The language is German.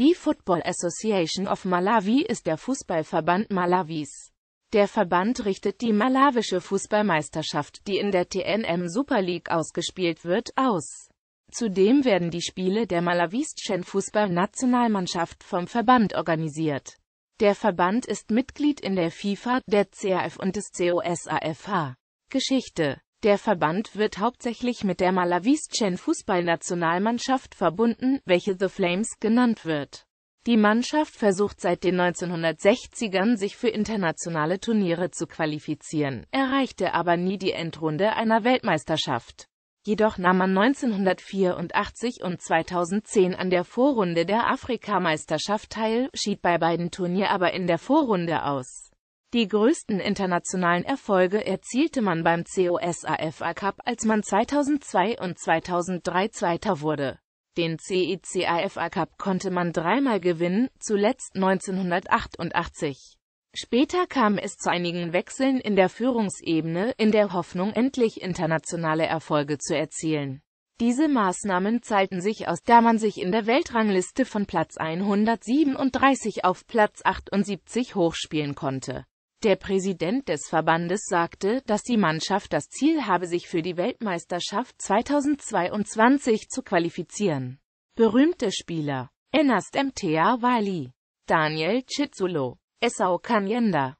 Die Football Association of Malawi ist der Fußballverband Malawis. Der Verband richtet die malawische Fußballmeisterschaft, die in der TNM Super League ausgespielt wird, aus. Zudem werden die Spiele der malawischen Fußballnationalmannschaft vom Verband organisiert. Der Verband ist Mitglied in der FIFA, der CAF und des COSAFH. Geschichte der Verband wird hauptsächlich mit der malawischen Fußballnationalmannschaft verbunden, welche The Flames genannt wird. Die Mannschaft versucht seit den 1960ern sich für internationale Turniere zu qualifizieren, erreichte aber nie die Endrunde einer Weltmeisterschaft. Jedoch nahm man 1984 und 2010 an der Vorrunde der Afrikameisterschaft teil, schied bei beiden Turnier aber in der Vorrunde aus die größten internationalen Erfolge erzielte man beim COSAFA Cup, als man 2002 und 2003 Zweiter wurde. Den CICAFA e Cup konnte man dreimal gewinnen, zuletzt 1988. Später kam es zu einigen Wechseln in der Führungsebene, in der Hoffnung, endlich internationale Erfolge zu erzielen. Diese Maßnahmen zahlten sich aus, da man sich in der Weltrangliste von Platz 137 auf Platz 78 hochspielen konnte. Der Präsident des Verbandes sagte, dass die Mannschaft das Ziel habe, sich für die Weltmeisterschaft 2022 zu qualifizieren. Berühmte Spieler Enast Mta Wali, Daniel Chitzulo, Esau Kanyenda